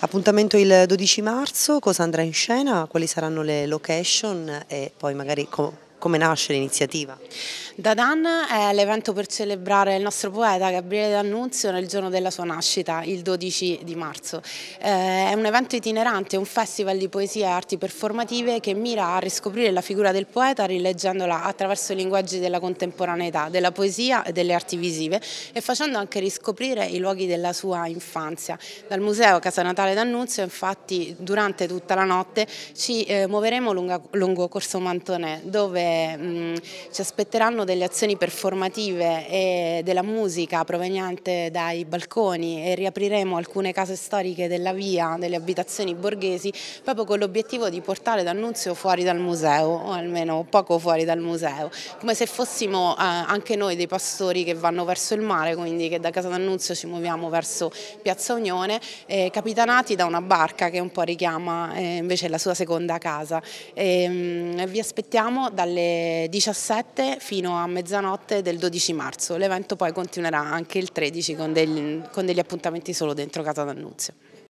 Appuntamento il 12 marzo, cosa andrà in scena, quali saranno le location e poi magari com come nasce l'iniziativa? Da Dan è l'evento per celebrare il nostro poeta Gabriele D'Annunzio nel giorno della sua nascita, il 12 di marzo. Eh, è un evento itinerante, un festival di poesia e arti performative che mira a riscoprire la figura del poeta rileggendola attraverso i linguaggi della contemporaneità, della poesia e delle arti visive e facendo anche riscoprire i luoghi della sua infanzia. Dal museo Casa Natale D'Annunzio infatti durante tutta la notte ci eh, muoveremo lungo, Corso Mantonè dove mm, ci aspetteranno delle azioni performative e della musica proveniente dai balconi e riapriremo alcune case storiche della via, delle abitazioni borghesi, proprio con l'obiettivo di portare D'Annunzio fuori dal museo, o almeno poco fuori dal museo, come se fossimo eh, anche noi dei pastori che vanno verso il mare, quindi che da Casa D'Annunzio ci muoviamo verso Piazza Unione, capitanati da una barca che un po' richiama eh, invece la sua seconda casa. Ehm, vi aspettiamo dalle 17 fino a a mezzanotte del 12 marzo. L'evento poi continuerà anche il 13 con degli, con degli appuntamenti solo dentro Casa D'Annunzio.